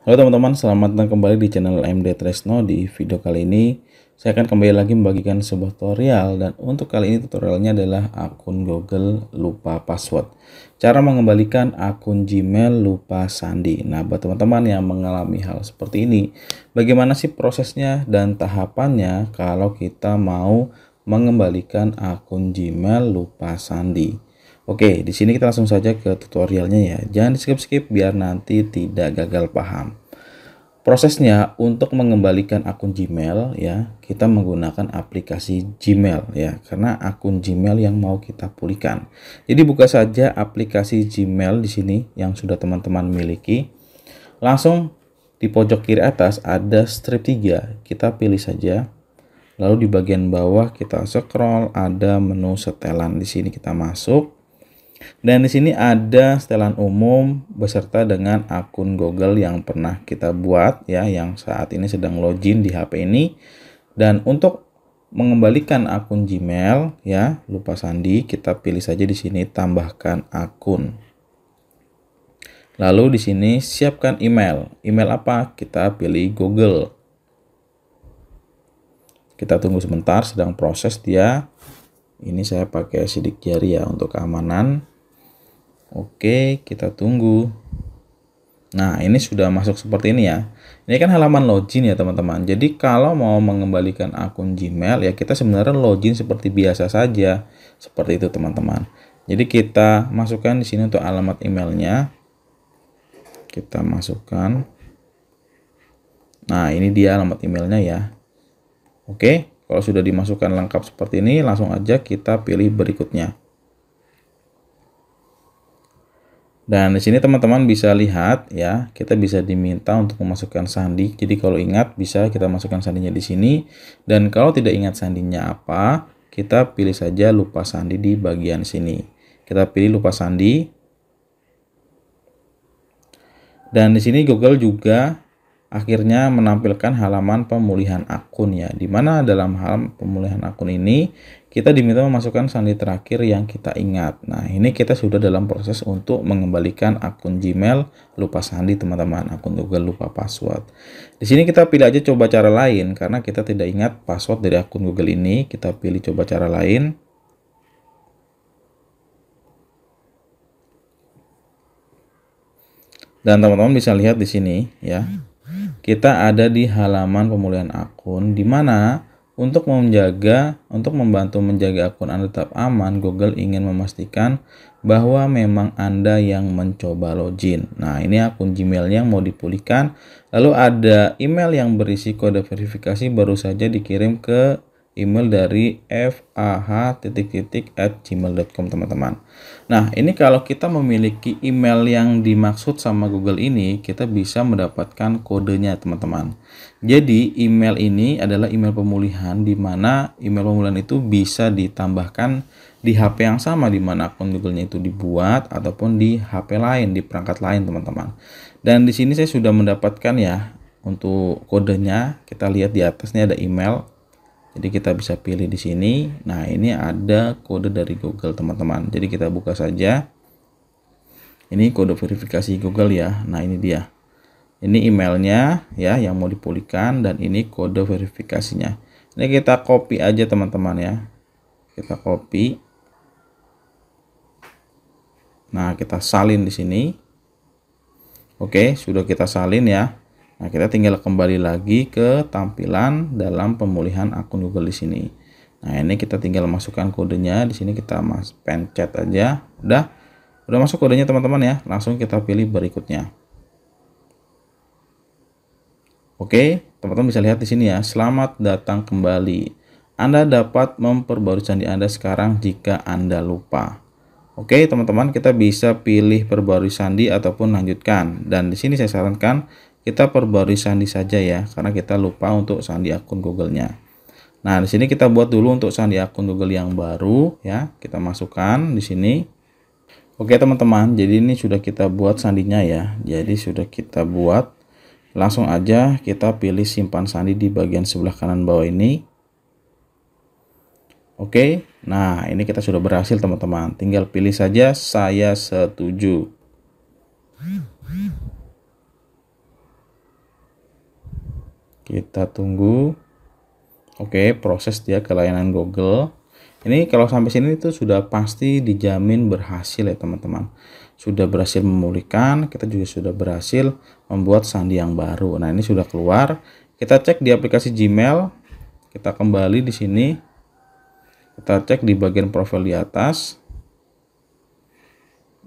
Halo teman-teman, selamat datang kembali di channel MD Tresno. Di video kali ini, saya akan kembali lagi membagikan sebuah tutorial dan untuk kali ini tutorialnya adalah akun Google lupa password. Cara mengembalikan akun Gmail lupa sandi. Nah, buat teman-teman yang mengalami hal seperti ini, bagaimana sih prosesnya dan tahapannya kalau kita mau mengembalikan akun Gmail lupa sandi? Oke, di sini kita langsung saja ke tutorialnya ya. Jangan di skip-skip biar nanti tidak gagal paham. Prosesnya untuk mengembalikan akun Gmail ya, kita menggunakan aplikasi Gmail ya, karena akun Gmail yang mau kita pulihkan. Jadi buka saja aplikasi Gmail di sini yang sudah teman-teman miliki. Langsung di pojok kiri atas ada strip 3, kita pilih saja. Lalu di bagian bawah kita scroll ada menu setelan di sini kita masuk dan di sini ada setelan umum beserta dengan akun Google yang pernah kita buat ya yang saat ini sedang login di HP ini. Dan untuk mengembalikan akun Gmail ya, lupa sandi, kita pilih saja di sini tambahkan akun. Lalu di sini siapkan email. Email apa? Kita pilih Google. Kita tunggu sebentar sedang proses dia ini saya pakai sidik jari ya untuk keamanan oke kita tunggu nah ini sudah masuk seperti ini ya ini kan halaman login ya teman-teman jadi kalau mau mengembalikan akun Gmail ya kita sebenarnya login seperti biasa saja seperti itu teman-teman jadi kita masukkan di sini untuk alamat emailnya kita masukkan nah ini dia alamat emailnya ya oke kalau sudah dimasukkan lengkap seperti ini, langsung aja kita pilih berikutnya. Dan di sini teman-teman bisa lihat ya, kita bisa diminta untuk memasukkan sandi. Jadi kalau ingat bisa kita masukkan sandinya di sini dan kalau tidak ingat sandinya apa, kita pilih saja lupa sandi di bagian sini. Kita pilih lupa sandi. Dan di sini Google juga akhirnya menampilkan halaman pemulihan akun ya di mana dalam hal pemulihan akun ini kita diminta memasukkan sandi terakhir yang kita ingat nah ini kita sudah dalam proses untuk mengembalikan akun Gmail lupa sandi teman-teman akun Google lupa password di sini kita pilih aja coba cara lain karena kita tidak ingat password dari akun Google ini kita pilih coba cara lain dan teman-teman bisa lihat di sini ya kita ada di halaman pemulihan akun di mana untuk menjaga untuk membantu menjaga akun Anda tetap aman, Google ingin memastikan bahwa memang Anda yang mencoba login. Nah, ini akun Gmail yang mau dipulihkan. Lalu ada email yang berisi kode verifikasi baru saja dikirim ke email dari fah titik titik at gmail.com teman-teman nah ini kalau kita memiliki email yang dimaksud sama Google ini kita bisa mendapatkan kodenya teman-teman jadi email ini adalah email pemulihan di mana email pemulihan itu bisa ditambahkan di HP yang sama di mana akun Google-nya itu dibuat ataupun di HP lain, di perangkat lain, teman-teman. Dan di sini saya sudah mendapatkan ya untuk kodenya, kita lihat di atasnya ada email jadi kita bisa pilih di sini nah ini ada kode dari Google teman-teman jadi kita buka saja ini kode verifikasi Google ya nah ini dia ini emailnya ya yang mau dipulihkan dan ini kode verifikasinya ini kita copy aja teman-teman ya kita copy nah kita salin di sini oke sudah kita salin ya Nah, kita tinggal kembali lagi ke tampilan dalam pemulihan akun Google di sini. Nah, ini kita tinggal masukkan kodenya. Di sini kita mas pencet aja. Udah. Udah masuk kodenya teman-teman ya. Langsung kita pilih berikutnya. Oke, teman-teman bisa lihat di sini ya. Selamat datang kembali. Anda dapat memperbarui candi Anda sekarang jika Anda lupa. Oke, teman-teman, kita bisa pilih perbarui sandi ataupun lanjutkan. Dan di sini saya sarankan kita perbarui sandi saja ya karena kita lupa untuk sandi akun Google-nya. Nah, di sini kita buat dulu untuk sandi akun Google yang baru ya. Kita masukkan di sini. Oke, teman-teman. Jadi ini sudah kita buat sandinya ya. Jadi sudah kita buat. Langsung aja kita pilih simpan sandi di bagian sebelah kanan bawah ini. Oke. Nah, ini kita sudah berhasil, teman-teman. Tinggal pilih saja saya setuju. kita tunggu oke okay, proses dia ke layanan Google ini kalau sampai sini itu sudah pasti dijamin berhasil ya teman-teman sudah berhasil memulihkan kita juga sudah berhasil membuat sandi yang baru nah ini sudah keluar kita cek di aplikasi Gmail kita kembali di sini kita cek di bagian profil di atas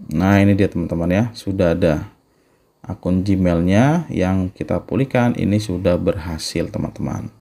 Nah, ini dia teman-teman ya, sudah ada akun Gmailnya yang kita pulihkan ini sudah berhasil teman-teman